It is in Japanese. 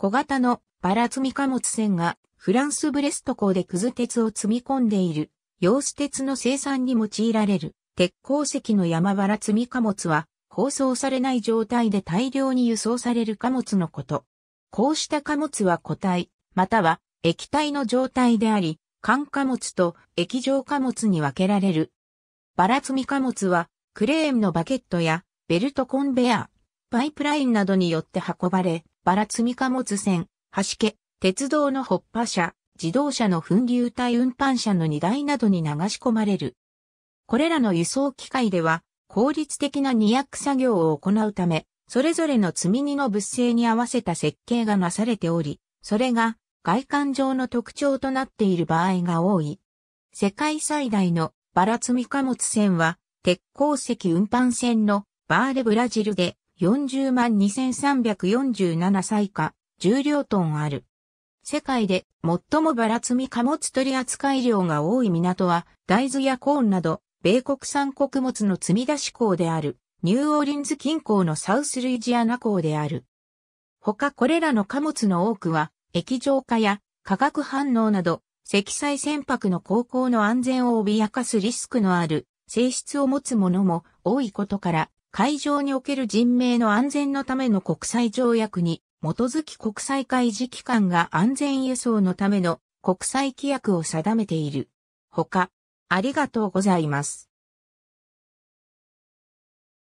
小型のバラ積み貨物船がフランスブレスト港でクズ鉄を積み込んでいる溶子鉄の生産に用いられる鉄鉱石の山バラ積み貨物は包装されない状態で大量に輸送される貨物のこと。こうした貨物は固体、または液体の状態であり、缶貨物と液状貨物に分けられる。バラ積み貨物はクレーンのバケットやベルトコンベア、パイプラインなどによって運ばれ、バラ積み貨物船、橋家、鉄道の発破車、自動車の噴流体運搬車の荷台などに流し込まれる。これらの輸送機械では、効率的な荷役作業を行うため、それぞれの積み荷の物性に合わせた設計がなされており、それが外観上の特徴となっている場合が多い。世界最大のバラ積み貨物船は、鉄鉱石運搬船のバーレブラジルで40万2347歳下、重量トンある。世界で最もばら積み貨物取扱量が多い港は、大豆やコーンなど、米国産穀物の積み出し港である、ニューオーリンズ近郊のサウスルイジアナ港である。他これらの貨物の多くは、液状化や化学反応など、積載船舶の航行の安全を脅かすリスクのある性質を持つものも多いことから、海上における人命の安全のための国際条約に基づき国際海事機関が安全輸送のための国際規約を定めている。他、ありがとうございます。